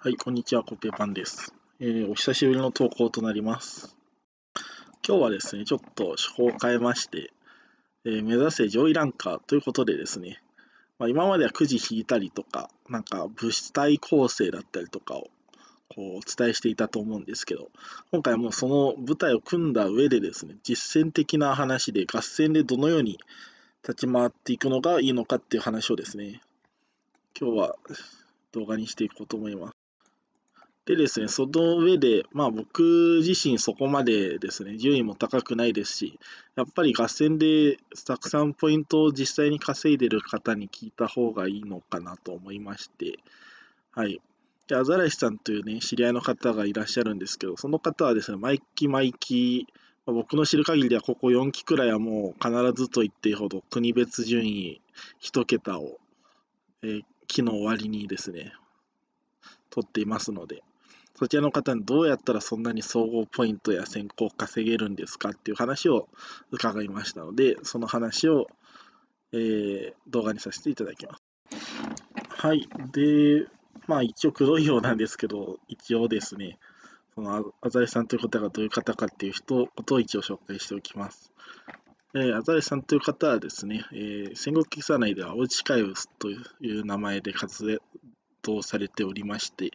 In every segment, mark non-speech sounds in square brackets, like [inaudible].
はい、こんにちは、コペパンです。えー、お久しぶりの投稿となります。今日はですね、ちょっと手法を変えまして、えー、目指せ上位ランカーということでですね、まあ、今まではくじ引いたりとか、なんか物体構成だったりとかをこうお伝えしていたと思うんですけど、今回もうその舞台を組んだ上でですね、実践的な話で合戦でどのように立ち回っていくのがいいのかっていう話をですね、今日は動画にしていこうと思います。でですね、その上で、まあ僕自身そこまでですね、順位も高くないですし、やっぱり合戦でたくさんポイントを実際に稼いでる方に聞いた方がいいのかなと思いまして、はい。で、アザラシさんというね、知り合いの方がいらっしゃるんですけど、その方はですね、毎期毎期、まあ、僕の知る限りではここ4期くらいはもう必ずと言っていいほど国別順位1桁を、えー、期の終わりにですね、取っていますので、そちらの方にどうやったらそんなに総合ポイントや選考を稼げるんですかっていう話を伺いましたので、その話を、えー、動画にさせていただきます。はい。で、まあ一応黒いようなんですけど、一応ですね、そのアザレさんという方がどういう方かっていう人ことを一応紹介しておきます。えー、アザレさんという方はですね、えー、戦国記者内ではオチカイウスという名前で活動されておりまして、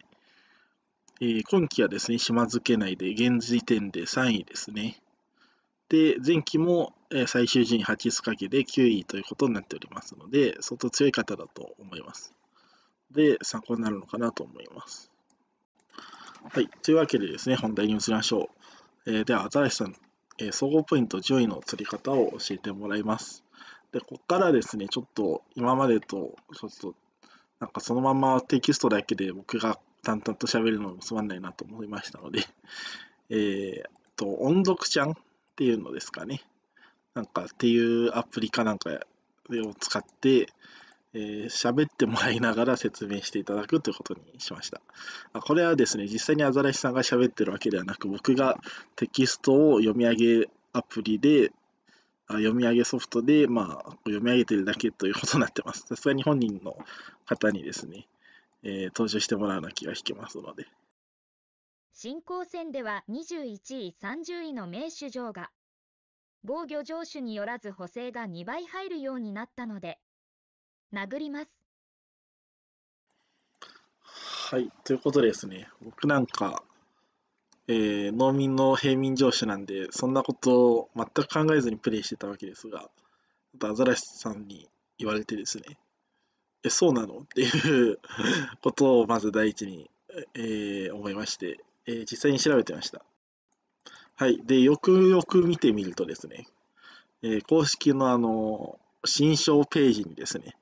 えー、今期はですね、島津家内で現時点で3位ですね。で、前期も、え最終順位8つかけで9位ということになっておりますので、相当強い方だと思います。で、参考になるのかなと思います。はい、というわけでですね、本題に移りましょう。えー、では、新さん、えー、総合ポイント上位の釣り方を教えてもらいます。で、ここからですね、ちょっと今までと、ちょっと、なんかそのままテキストだけで僕が淡々と喋るのもつまんないなと思いましたので、[laughs] えー、と、音読ちゃんっていうのですかね。なんかっていうアプリかなんかを使って、えー、喋ってもらいながら説明していただくということにしました。これはですね、実際にアザラシさんが喋ってるわけではなく、僕がテキストを読み上げアプリで、読み上げソフトで、まあ、読み上げてるだけということになってます。さすがに本人の方にですね、えー、登場してもらうような気が引けますので。新行戦では21位、30位の名手城が、防御城主によらず補正が2倍入るようになったので、殴ります。はい、ということですね、僕なんか、えー、農民の平民上主なんで、そんなことを全く考えずにプレイしてたわけですが、アザラシさんに言われてですね、え、そうなのっていうことをまず第一に、えー、思いまして、えー、実際に調べてました。はい。で、よくよく見てみるとですね、えー、公式のあの、新章ページにですね、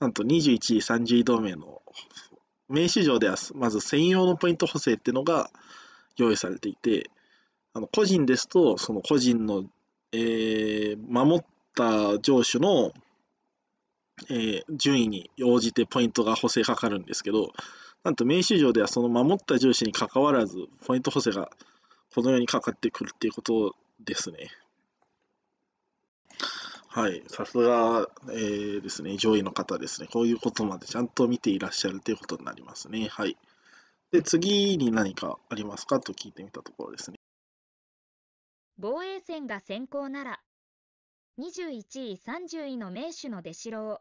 なんと21位30位同盟の名刺上ではまず専用のポイント補正っていうのが用意されていて、あの個人ですと、その個人の、えー、守った上司のえー、順位に応じてポイントが補正かかるんですけど、なんと名手場ではその守った重視にかかわらず、ポイント補正がこのようにかかってくるっていうことですね。はい、さすが、えー、ですね、上位の方ですね。こういうことまでちゃんと見ていらっしゃるということになりますね。はい。で、次に何かありますかと聞いてみたところですね。防衛戦が先行なら、21位、30位の名手の出城。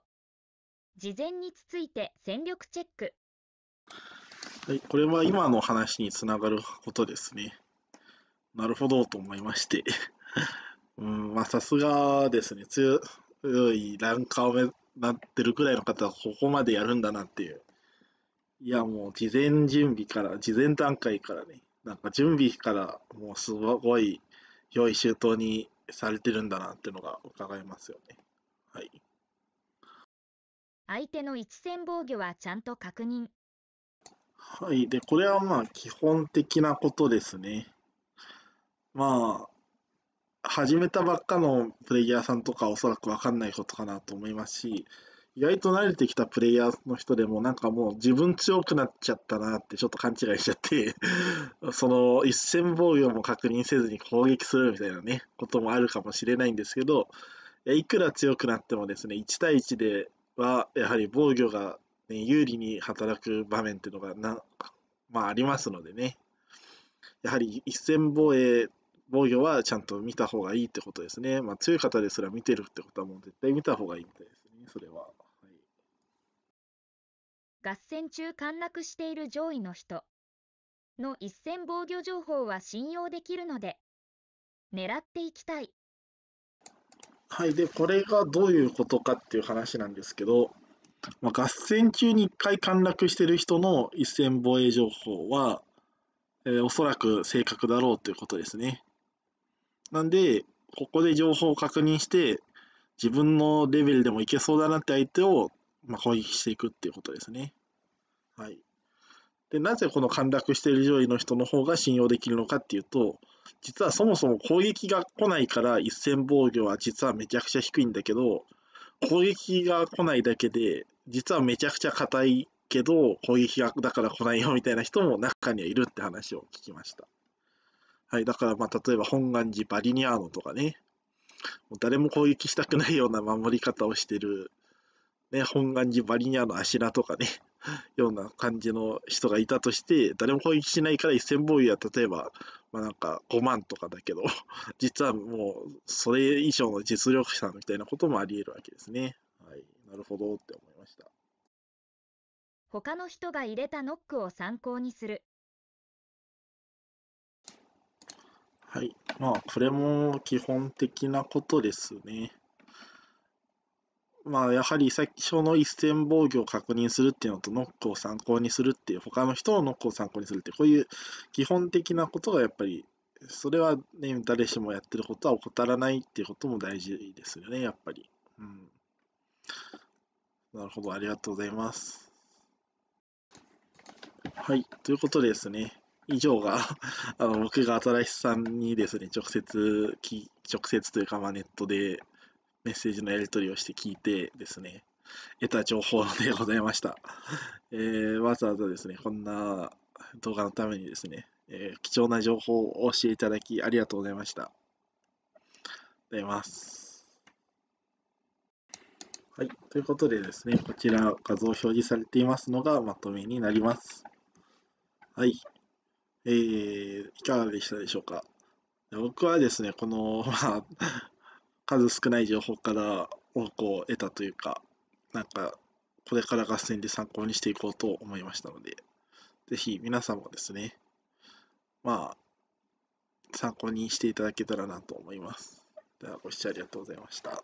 事前につついて戦力チェック。はい、これは今の話につながることですね。なるほどと思いまして。[laughs] うん、まあさすがですね、強いランカーをなってるくらいの方はここまでやるんだなっていう。いや、もう事前準備から、事前段階からね、なんか準備からもうすごい良い周到にされてるんだなっていうのが伺えますよね。はい。相手の一線防御はちゃんと確認。はい。で、これはまあ基本的なことですね。まあ、始めたばっかのプレイヤーさんとかおそらくわかんないことかなと思いますし、意外と慣れてきたプレイヤーの人でもなんかもう自分強くなっちゃったなってちょっと勘違いしちゃって [laughs] その一戦防御も確認せずに攻撃するみたいなね、こともあるかもしれないんですけど、いくら強くなってもですね、1対1では、やはり防御が、ね、有利に働く場面っていうのがな、まあ、ありますのでね。やはり一戦防衛、防御はちゃんと見た方がいいってことですね。まあ、強い方ですら見てるってことはもう絶対見た方がいいみたいですね、それは。はい、合戦中陥落している上位の人の一戦防御情報は信用できるので、狙っていきたい。はい、で、これがどういうことかっていう話なんですけど、まあ、合戦中に1回陥落してる人の一戦防衛情報は、えー、おそらく正確だろうということですね。なんで、ここで情報を確認して、自分のレベルでもいけそうだなって相手を、まあ、攻撃していくっていうことですね。はい。でなぜこの陥落している上位の人の方が信用できるのかっていうと実はそもそも攻撃が来ないから一戦防御は実はめちゃくちゃ低いんだけど攻撃が来ないだけで実はめちゃくちゃ硬いけど攻撃がだから来ないよみたいな人も中にはいるって話を聞きました。はい、だからまあ例えば本願寺バリニアーノとかねもう誰も攻撃したくないような守り方をしてる、ね、本願寺バリニアーノアシとかね [laughs] ような感じの人がいたとして、誰も攻撃しないから1000は例えば、まあ、なんか5万とかだけど、[laughs] 実はもうそれ以上の実力者みたいなこともあり得るわけですね。はい、なるほどって思いました。他の人が入れたノックを参考にする。はい、まあこれも基本的なことですね。まあ、やはり最初の一線防御を確認するっていうのとノックを参考にするっていう他の人のノックを参考にするってこういう基本的なことがやっぱりそれは、ね、誰しもやってることは怠らないっていうことも大事ですよねやっぱり、うん、なるほどありがとうございますはいということでですね以上が [laughs] あの僕が新井さんにですね直接き直接というかまあネットでメッセージのやり取りをして聞いてですね、得た情報でございました。[laughs] えー、わざわざですね、こんな動画のためにですね、えー、貴重な情報を教えていただきありがとうございました。ございます。はい、ということでですね、こちら画像表示されていますのがまとめになります。はい、えー、いかがでしたでしょうか。僕はですね、この、まあ、数少ない情報からをこを得たというか、なんか、これから合戦で参考にしていこうと思いましたので、ぜひ皆さんもですね、まあ、参考にしていただけたらなと思います。では、ご視聴ありがとうございました。